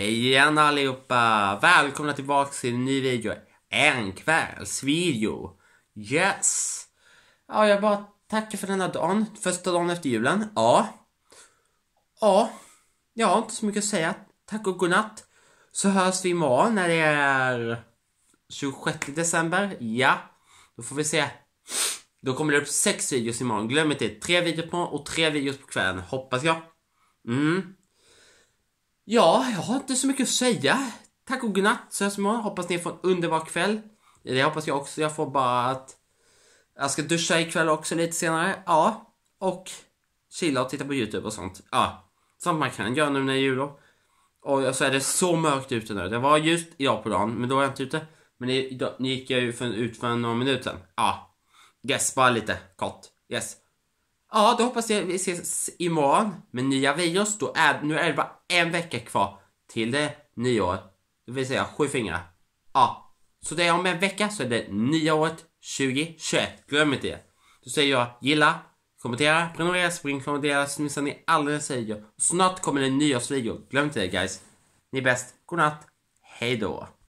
Hej igen allihopa! Välkomna tillbaka till en ny video. En kvällsvideo. Yes! Ja, jag bara tackar för denna dagen. Första dagen efter julen. Ja. Ja. Jag har inte så mycket att säga. Tack och godnatt. Så hörs vi imorgon när det är 26 december. Ja. Då får vi se. Då kommer det upp sex videos imorgon. Glöm inte det. Tre videos på och tre videos på kvällen. Hoppas jag. Mm. Ja, jag har inte så mycket att säga. Tack och godnatt, ses imorgon. Hoppas ni får en underbar kväll. Det hoppas jag också. Jag får bara att... Jag ska duscha ikväll också lite senare. Ja. Och chilla och titta på YouTube och sånt. Ja. Sånt man kan göra nu när det är jullov. Och så är det så mörkt ute nu. Det var just idag på dagen, men då var jag inte ute. Men nu gick jag ju ut för några minuter sedan. Ja. Yes, bara lite kort. Yes. Ja, då hoppas jag vi ses imorgon med nya videos. Då är, nu är det bara en vecka kvar till det nya nyår. Det vill säga sju fingrar. Ja, så det är om en vecka så är det nya året 2021. Glöm inte det. Då säger jag gilla, kommentera, prenumerera, spring, kommentera så missar ni aldrig säger. Snart kommer det en nyårsvideo. Glöm inte det guys. Ni är bäst. Godnatt. Hejdå.